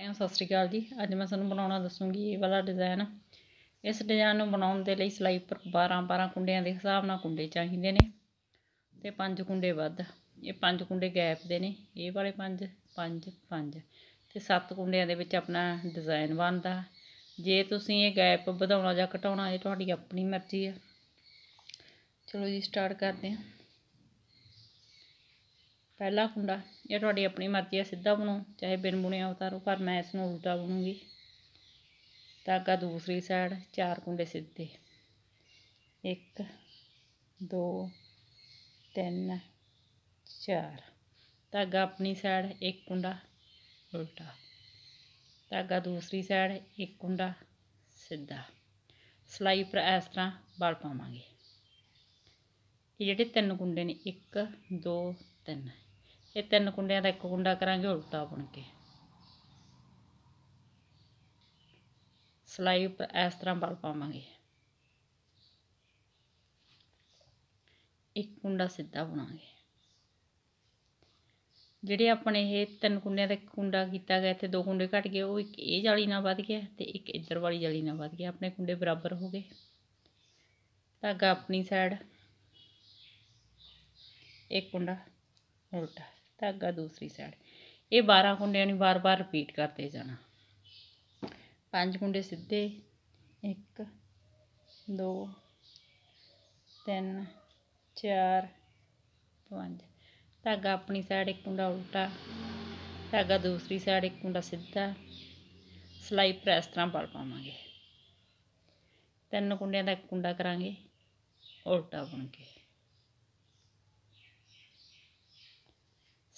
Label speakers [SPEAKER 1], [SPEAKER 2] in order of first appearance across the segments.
[SPEAKER 1] ਸਾਰਿਆਂ ਸਤਿ ਸ਼੍ਰੀ ਅਕਾਲ ਜੀ ਅੱਜ ਮੈਂ ਤੁਹਾਨੂੰ ਬਣਾਉਣਾ ਦੱਸੂੰਗੀ ਇਹ ਵਾਲਾ ਡਿਜ਼ਾਈਨ ਇਸ ਡਿਜ਼ਾਈਨ ਨੂੰ ਬਣਾਉਣ ਦੇ ਲਈ ਸਲਾਈ ਉੱਪਰ 12 12 ਕੁੰਡਿਆਂ ਦੇ ਹਿਸਾਬ ਨਾਲ ਕੁੰਡੇ ਚਾਹੀਦੇ ਨੇ ਤੇ ਪੰਜ ਕੁੰਡੇ ਵੱਧ ਇਹ ਪੰਜ ਕੁੰਡੇ ਗੈਪ ਦੇ ਨੇ ਇਹ ਵਾਲੇ ਪੰਜ 5 5 ਤੇ ਸੱਤ ਕੁੰਡਿਆਂ ਦੇ ਵਿੱਚ ਆਪਣਾ ਡਿਜ਼ਾਈਨ ਬਣਦਾ ਜੇ ਤੁਸੀਂ ਇਹ ਗੈਪ ਵਧਾਉਣਾ ਜਾਂ ਘਟਾਉਣਾ ਇਹ ਤੁਹਾਡੀ ਆਪਣੀ ਮਰਜ਼ੀ ਆ ਚਲੋ ਜੀ ਸਟਾਰਟ ਕਰਦੇ ਹਾਂ ਪਹਿਲਾ ਕੁੰਡਾ ਇਹ ਤੁਹਾਡੀ ਆਪਣੀ ਮਰਜ਼ੀ ਹੈ ਸਿੱਧਾ ਬਣਾਓ ਚਾਹੇ ਬਿਨ ਬੁਣਿਆ ਉਤਾਰੋ ਪਰ ਮੈਂ ਇਸ ਨੂੰ ਉਲਟਾ ਬਣੂੰਗੀ ਧਾਗਾ ਦੂਸਰੀ ਸਾਈਡ ਚਾਰ ਕੁੰਡੇ ਸਿੱਧੇ 1 2 3 4 ਧਾਗਾ ਆਪਣੀ ਸਾਈਡ ਇੱਕ ਕੁੰਡਾ ਉਲਟਾ ਧਾਗਾ ਦੂਸਰੀ ਸਾਈਡ ਇੱਕ ਕੁੰਡਾ ਸਿੱਧਾ ਸਲਾਈ ਪਰ ਇਸ ਤਰ੍ਹਾਂ ਬਲ ਪਾਵਾਂਗੇ ਇਹ ਜਿਹੜੇ ਤਿੰਨ ਕੁੰਡੇ ਨੇ 1 2 3 ਇਹ ਤਿੰਨ ਕੁੰਡਿਆਂ ਦਾ ਇੱਕ ਕੁੰਡਾ ਕਰਾਂਗੇ ਉਲਟਾ ਬਣ ਕੇ ਸਲਾਈ ਉੱਪਰ ਇਸ ਤਰ੍ਹਾਂ ਬਲ ਪਾਵਾਂਗੇ ਇੱਕ ਕੁੰਡਾ ਸਿੱਧਾ ਬੁਣਾਂਗੇ ਜਿਹੜੇ ਆਪਣੇ ਇਹ ਤਿੰਨ ਕੁੰਡਿਆਂ ਦਾ ਇੱਕ ਕੁੰਡਾ ਕੀਤਾ ਗਿਆ ਇੱਥੇ ਦੋ ਕੁੰਡੇ ਘਟ ਗਏ ਉਹ ਇੱਕ ਇਹ ਜਾਲੀ ਨਾਲ ਵੱਧ ਗਿਆ ਤੇ ਇੱਕ ਇੱਧਰ ਵਾਲੀ ਜਾਲੀ ਨਾਲ ਵੱਧ ਗਿਆ ਆਪਣੇ ਕੁੰਡੇ ਬਰਾਬਰ ਹੋ ਗਏ ਧਾਗਾ ਆਪਣੀ ਸਾਈਡ ਇੱਕ ਕੁੰਡਾ ਉਲਟਾ ਧਾਗਾ ਦੂਸਰੀ ਸਾਈਡ ਇਹ 12 ਕੁੰਡਿਆਂ ਨੂੰ ਬਾਰ-ਬਾਰ ਰਿਪੀਟ ਕਰਦੇ ਜਾਣਾ ਪੰਜ ਕੁੰਡੇ ਸਿੱਧੇ 1 2 3 4 5 ਧਾਗਾ ਆਪਣੀ ਸਾਈਡ ਇੱਕ ਕੁੰਡਾ ਉਲਟਾ ਧਾਗਾ ਦੂਸਰੀ ਸਾਈਡ ਇੱਕ ਕੁੰਡਾ ਸਿੱਧਾ ਸਲਾਈ ਪਰ ਇਸ ਤਰ੍ਹਾਂ ਪਲ ਪਾਵਾਂਗੇ ਤਿੰਨ ਕੁੰਡਿਆਂ ਦਾ ਇੱਕ ਕੁੰਡਾ ਕਰਾਂਗੇ ਉਲਟਾ ਬਣ ਕੇ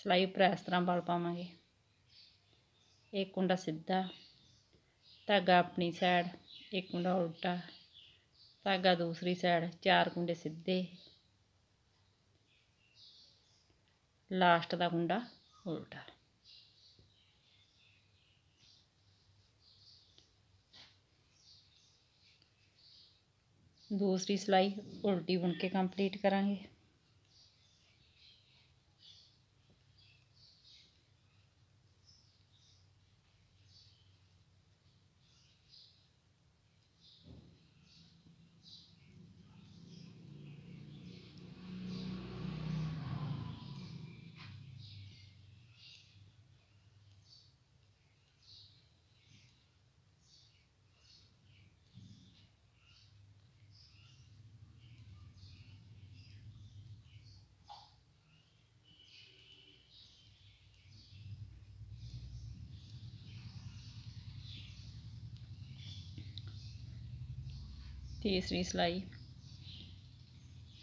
[SPEAKER 1] ਸਲਾਈ ਉੱਪਰ ਇਸ ਤਰ੍ਹਾਂ ਬਲ ਪਾਵਾਂਗੇ ਇੱਕ ਕੁੰਡਾ ਸਿੱਧਾ ਧਾਗਾ ਆਪਣੀ ਸਾਈਡ ਇੱਕ ਕੁੰਡਾ ਉਲਟਾ ਧਾਗਾ ਦੂਸਰੀ ਸਾਈਡ ਚਾਰ ਕੁੰਡੇ ਸਿੱਧੇ ਲਾਸਟ ਦਾ ਕੁੰਡਾ ਉਲਟਾ ਦੂਸਰੀ ਸਲਾਈ ਉਲਟੀ ਬੁਣ ਕੇ ਕੰਪਲੀਟ ਕਰਾਂਗੇ ਤੀਸਰੀ ਸਲਾਈ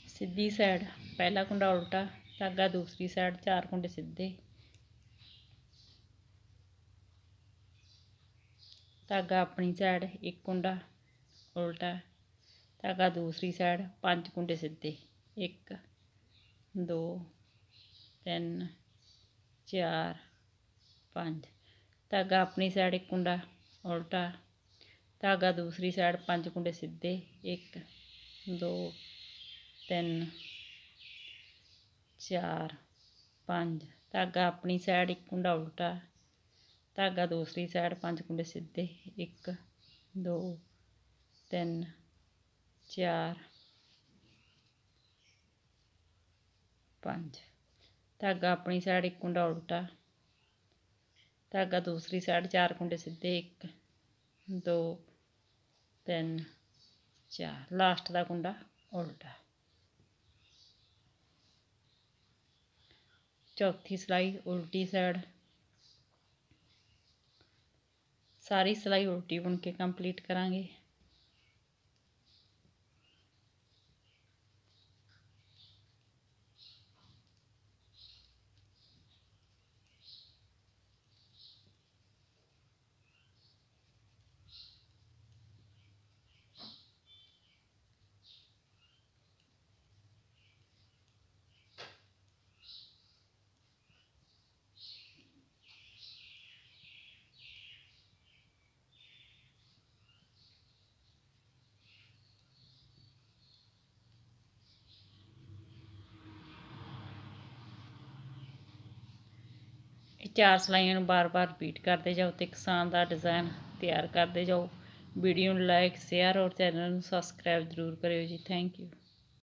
[SPEAKER 1] ਸਿੱਧੀ ਸਾਈਡ ਪਹਿਲਾ ਕੁੰਡਾ ਉਲਟਾ ਧਾਗਾ ਦੂਸਰੀ ਸਾਈਡ ਚਾਰ ਕੁੰਡੇ ਸਿੱਧੇ ਧਾਗਾ ਆਪਣੀ ਸਾਈਡ ਇੱਕ ਕੁੰਡਾ ਉਲਟਾ ਧਾਗਾ ਦੂਸਰੀ ਸਾਈਡ ਪੰਜ ਕੁੰਡੇ ਸਿੱਧੇ 1 2 3 4 5 ਧਾਗਾ ਆਪਣੀ ਸਾਈਡ ਇੱਕ ਕੁੰਡਾ ਉਲਟਾ धागा दूसरी साइड पंज कुंडे सीधे एक दो तीन चार पाँच धागा अपनी साइड एक कुंडा उल्टा धागा दूसरी साइड पंज कुंडे सीधे एक दो तीन चार पाँच धागा अपनी साइड एक कुंडा उल्टा धागा दूसरी साइड चार कुंडे सीधे एक दो then चार लास्ट का gunda उल्टा चौथी सिलाई उल्टी साइड सारी सिलाई उल्टी बुन के कंप्लीट करा ਚਾਰ ਸਲਾਈਆਂ ਨੂੰ ਬਾਰ-ਬਾਰ ਰਿਪੀਟ ਕਰਦੇ ਜਾਓ ਤੇ ਕਿਸਾਨ ਦਾ ਡਿਜ਼ਾਈਨ ਤਿਆਰ ਕਰਦੇ ਜਾਓ ਵੀਡੀਓ ਨੂੰ ਲਾਈਕ ਸ਼ੇਅਰ ਔਰ ਚੈਨਲ ਨੂੰ ਸਬਸਕ੍ਰਾਈਬ ਜ਼ਰੂਰ ਕਰਿਓ ਜੀ ਥੈਂਕ ਯੂ